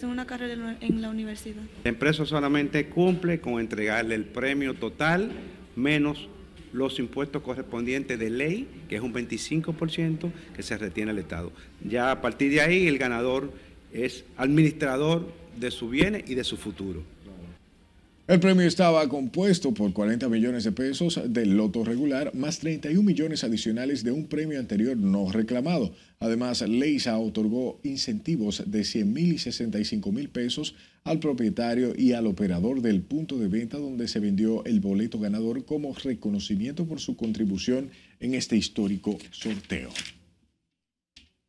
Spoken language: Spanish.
en una carrera en la universidad. La empresa solamente cumple con entregarle el premio total menos los impuestos correspondientes de ley, que es un 25% que se retiene al Estado. Ya a partir de ahí el ganador es administrador de su bienes y de su futuro. El premio estaba compuesto por 40 millones de pesos del loto regular, más 31 millones adicionales de un premio anterior no reclamado. Además, Leisa otorgó incentivos de 100 mil y 65 mil pesos al propietario y al operador del punto de venta donde se vendió el boleto ganador como reconocimiento por su contribución en este histórico sorteo.